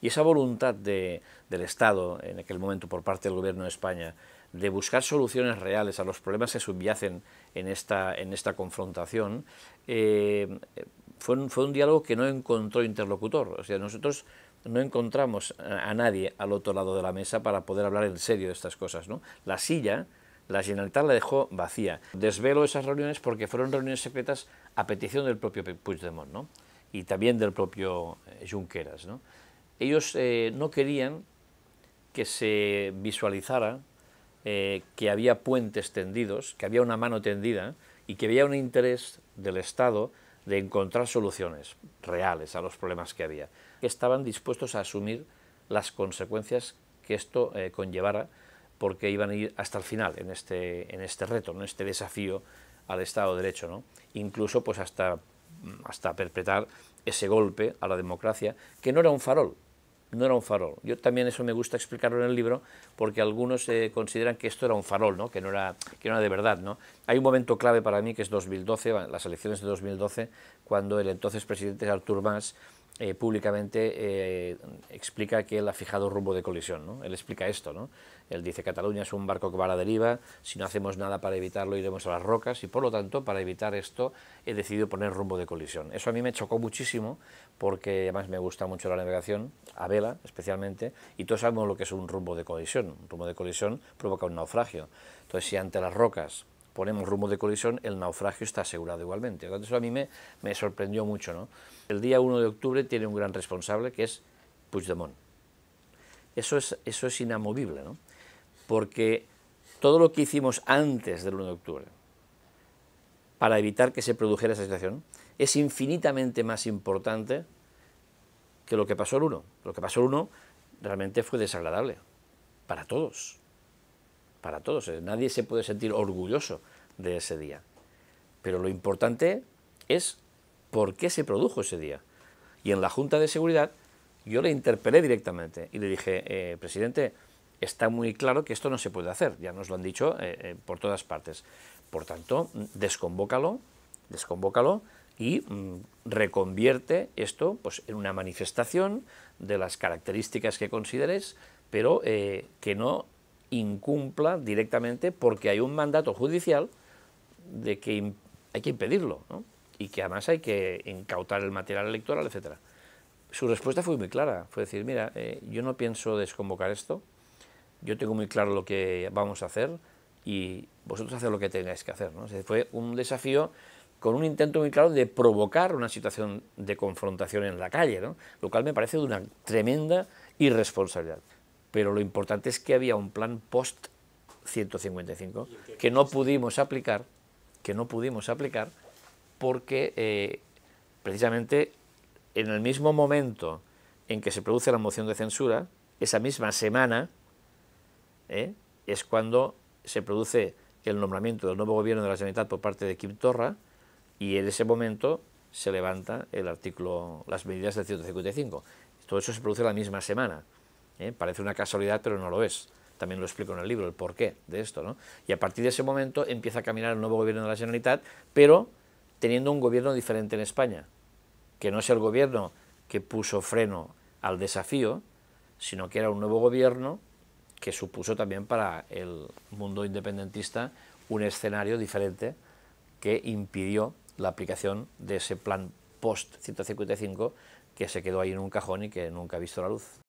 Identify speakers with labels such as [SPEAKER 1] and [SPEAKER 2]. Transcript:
[SPEAKER 1] Y esa voluntad del Estado, en aquel momento por parte del Gobierno de España, de buscar soluciones reales a los problemas que subyacen en esta, confrontación, eh, fue, un, diálogo que no encontró interlocutor. O sea, nosotros no encontramos a nadie al otro lado de la mesa para poder hablar en serio de estas cosas. ¿no? La silla, la Generalitat la dejó vacía. Desvelo esas reuniones porque fueron reuniones secretas a petición del propio Puigdemont y también del propio eh, Junqueras ellos eh, no querían que se visualizara eh, que había puentes tendidos, que había una mano tendida y que había un interés del Estado de encontrar soluciones reales a los problemas que había, estaban dispuestos a asumir las consecuencias que esto eh, conllevara porque iban a ir hasta el final en este, en este reto, en este desafío al Estado de Derecho, incluso pues hasta, hasta perpetrar ese golpe a la democracia, que no era un farol, no era un farol. Yo también eso me gusta explicarlo en el libro porque algunos eh, consideran que esto era un farol, ¿no? Que, no era, que era de verdad. ¿no? Hay un momento clave para mí que es 2012, las elecciones de 2012, cuando el entonces presidente Artur Mas eh, públicamente eh, explica que él ha fijado rumbo de colisión. ¿no? Él explica esto. ¿no? Él dice, Cataluña es un barco que va a la deriva, si no hacemos nada para evitarlo iremos a las rocas y por lo tanto, para evitar esto, he decidido poner rumbo de colisión. Eso a mí me chocó muchísimo porque además me gusta mucho la navegación, a vela especialmente, y todos sabemos lo que es un rumbo de colisión. Un rumbo de colisión provoca un naufragio. Entonces, si ante las rocas ponemos rumbo de colisión, el naufragio está asegurado igualmente. Eso a mí me, sorprendió mucho. ¿no? El día 1 de octubre tiene un gran responsable que es Puigdemont. Eso es, eso es inamovible, ¿no? porque todo lo que hicimos antes del 1 de octubre para evitar que se produjera esa situación es infinitamente más importante que lo que pasó el 1. Lo que pasó el 1 realmente fue desagradable para todos para todos. Eh, nadie se puede sentir orgulloso de ese día. Pero lo importante es por qué se produjo ese día. Y en la Junta de Seguridad yo le interpelé directamente y le dije, eh, presidente, está muy claro que esto no se puede hacer, ya nos lo han dicho eh, por todas partes. Por tanto, mm, desconvócalo, desconvócalo y mm, reconvierte esto pues, en una manifestación de las características que consideres, pero que no incumpla directamente porque hay un mandato judicial de que hay que impedirlo y que además hay que incautar el material electoral, etcétera. Su respuesta fue muy clara, fue decir, mira, eh, yo no pienso desconvocar esto, yo tengo muy claro lo que vamos a hacer y vosotros haced lo que tengáis que hacer. fue un desafío con un intento muy claro de provocar una situación de confrontación en la calle, lo cual me parece de una tremenda irresponsabilidad pero lo importante es que había un plan post 155 que no pudimos aplicar, que no pudimos aplicar porque eh, precisamente en el mismo momento en que se produce la moción de censura, esa misma semana eh, es cuando se produce el nombramiento del nuevo gobierno de la Generalitat por parte de Kim Torra y en ese momento se levanta el artículo, las medidas del 155. Todo eso se produce la misma semana. ¿eh? Parece una casualidad, pero no lo es. También lo explico en el libro, el porqué de esto. ¿no? Y a partir de ese momento empieza a caminar el nuevo gobierno de la Generalitat, pero teniendo un gobierno diferente en España, que no es el gobierno que puso freno al desafío, sino que era un nuevo gobierno que supuso también para el mundo independentista un escenario diferente que impidió la aplicación de ese plan post-155 que se quedó ahí en un cajón y que nunca ha visto la luz.